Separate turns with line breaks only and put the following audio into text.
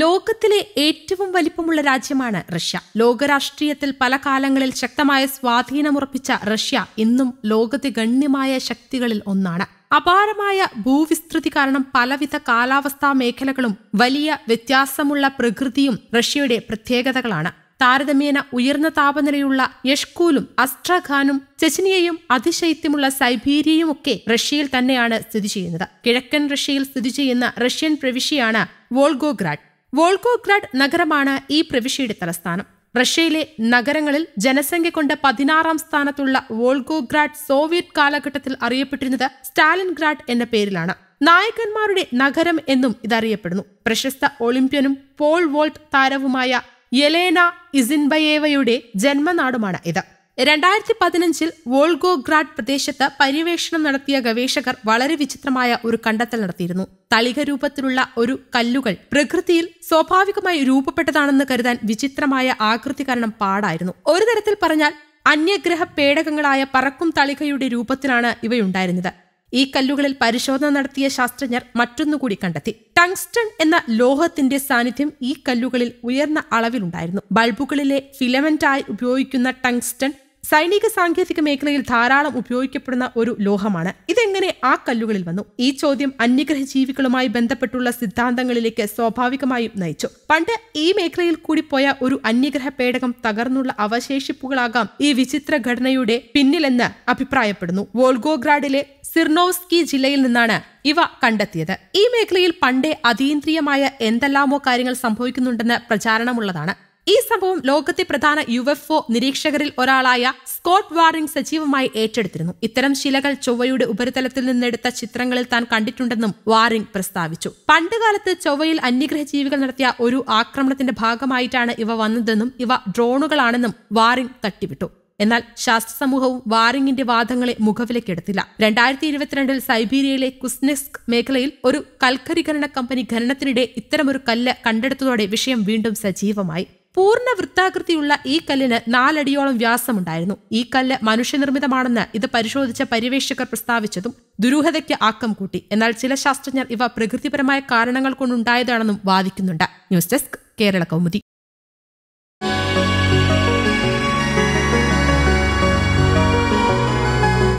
ലോകത്തിലെ ഏറ്റവും വലിപ്പമുള്ള രാജ്യമാണ് റഷ്യ ലോകരാഷ്ട്രീയത്തിൽ പല കാലങ്ങളിൽ ശക്തമായ സ്വാധീനമുറപ്പിച്ച റഷ്യ ഇന്നും ലോകത്തെ ഗണ്യമായ ശക്തികളിൽ ഒന്നാണ് അപാരമായ ഭൂവിസ്തൃതി കാരണം പലവിധ കാലാവസ്ഥാ മേഖലകളും വലിയ വ്യത്യാസമുള്ള പ്രകൃതിയും റഷ്യയുടെ പ്രത്യേകതകളാണ് താരതമ്യേന ഉയർന്ന താപനിലയുള്ള യഷ്കൂലും അസ്ട്രഖാനും ചെച്ചിനിയയും അതിശൈത്യമുള്ള സൈബീരിയയും ഒക്കെ റഷ്യയിൽ തന്നെയാണ് സ്ഥിതി ചെയ്യുന്നത് കിഴക്കൻ റഷ്യയിൽ സ്ഥിതി ചെയ്യുന്ന റഷ്യൻ പ്രവിശ്യയാണ് വോൾഗോഗ്രാഡ് വോൾക്കോക്രാഡ് നഗരമാണ് ഈ പ്രവിശ്യയുടെ തലസ്ഥാനം റഷ്യയിലെ നഗരങ്ങളിൽ ജനസംഖ്യ കൊണ്ട് പതിനാറാം സ്ഥാനത്തുള്ള വോൾഗോഗ്രാഡ് സോവിയറ്റ് കാലഘട്ടത്തിൽ അറിയപ്പെട്ടിരുന്നത് സ്റ്റാലിൻഗ്രാഡ് എന്ന പേരിലാണ് നായകന്മാരുടെ നഗരം എന്നും ഇതറിയപ്പെടുന്നു പ്രശസ്ത ഒളിമ്പ്യനും പോൾ വോൾട്ട് താരവുമായ യെലേന ഇസിൻബയേവയുടെ ജന്മനാടുമാണ് ഇത് രണ്ടായിരത്തി പതിനഞ്ചിൽ വോൾഗോഗ്രാഡ് പ്രദേശത്ത് പര്യവേഷണം നടത്തിയ ഗവേഷകർ വളരെ വിചിത്രമായ ഒരു കണ്ടെത്തൽ നടത്തിയിരുന്നു തളിക രൂപത്തിലുള്ള ഒരു കല്ലുകൾ പ്രകൃതിയിൽ സ്വാഭാവികമായി രൂപപ്പെട്ടതാണെന്ന് കരുതാൻ വിചിത്രമായ ആകൃതി കാരണം പാടായിരുന്നു ഒരു തരത്തിൽ പറഞ്ഞാൽ അന്യഗ്രഹ പേടകങ്ങളായ പറക്കും തളികയുടെ രൂപത്തിലാണ് ഇവയുണ്ടായിരുന്നത് ഈ കല്ലുകളിൽ പരിശോധന നടത്തിയ ശാസ്ത്രജ്ഞർ മറ്റൊന്നുകൂടി കണ്ടെത്തി ടങ്സ്റ്റൺ എന്ന ലോഹത്തിന്റെ സാന്നിധ്യം ഈ കല്ലുകളിൽ ഉയർന്ന അളവിലുണ്ടായിരുന്നു ബൾബുകളിലെ ഫിലമെന്റായി ഉപയോഗിക്കുന്ന ടങ്സ്റ്റൺ സൈനിക സാങ്കേതിക മേഖലയിൽ ധാരാളം ഉപയോഗിക്കപ്പെടുന്ന ഒരു ലോഹമാണ് ഇതെങ്ങനെ ആ കല്ലുകളിൽ വന്നു ഈ ചോദ്യം അന്യഗ്രഹ ജീവികളുമായി ബന്ധപ്പെട്ടുള്ള സിദ്ധാന്തങ്ങളിലേക്ക് സ്വാഭാവികമായും നയിച്ചു പണ്ട് ഈ മേഖലയിൽ കൂടി പോയ ഒരു അന്യഗ്രഹ പേടകം തകർന്നുള്ള അവശേഷിപ്പുകളാകാം ഈ വിചിത്ര ഘടനയുടെ പിന്നിലെന്ന് അഭിപ്രായപ്പെടുന്നു വോൾഗോഗ്രാഡിലെ സിർനോവ്സ്കി ജില്ലയിൽ നിന്നാണ് ഇവ കണ്ടെത്തിയത് ഈ മേഖലയിൽ പണ്ടേ അതീന്ദ്രിയമായ എന്തെല്ലാമോ കാര്യങ്ങൾ സംഭവിക്കുന്നുണ്ടെന്ന് പ്രചാരണമുള്ളതാണ് ഈ സംഭവം ലോകത്തെ പ്രധാന യുഎഫ്ഒ നിരീക്ഷകരിൽ ഒരാളായ സ്കോട്ട് വാറിംഗ് സജീവമായി ഏറ്റെടുത്തിരുന്നു ഇത്തരം ശിലകൾ ചൊവ്വയുടെ ഉപരിതലത്തിൽ നിന്നെടുത്ത ചിത്രങ്ങളിൽ താൻ കണ്ടിട്ടുണ്ടെന്നും വാറിംഗ് പ്രസ്താവിച്ചു പണ്ടുകാലത്ത് ചൊവ്വയിൽ അന്യഗ്രഹ ജീവികൾ നടത്തിയ ഒരു ആക്രമണത്തിന്റെ ഭാഗമായിട്ടാണ് ഇവ വന്നതെന്നും ഇവ ഡ്രോണുകളാണെന്നും വാറിംഗ് തട്ടിവിട്ടു എന്നാൽ ശാസ്ത്ര സമൂഹവും വാറിംഗിന്റെ വാദങ്ങളെ മുഖവിലക്കെടുത്തില്ല രണ്ടായിരത്തി ഇരുപത്തിരണ്ടിൽ സൈബീരിയയിലെ കുസ്നെസ്ക് മേഖലയിൽ ഒരു കൽക്കരി ഖനന കമ്പനി ഖനനത്തിനിടെ ഇത്തരമൊരു കല്ല് കണ്ടെടുത്തതോടെ വിഷയം വീണ്ടും സജീവമായി പൂർണ്ണ വൃത്താകൃതിയുള്ള ഈ കല്ലിന് നാലടിയോളം വ്യാസമുണ്ടായിരുന്നു ഈ കല്ല് മനുഷ്യനിർമ്മിതമാണെന്ന് ഇത് പരിശോധിച്ച പര്യവേക്ഷകർ പ്രസ്താവിച്ചതും ദുരൂഹതയ്ക്ക് ആക്കം കൂട്ടി എന്നാൽ ചില ശാസ്ത്രജ്ഞർ ഇവ പ്രകൃതിപരമായ കാരണങ്ങൾ കൊണ്ടുണ്ടായതാണെന്നും വാദിക്കുന്നുണ്ട് ന്യൂസ് ഡെസ്ക് കേരള കൗമുദി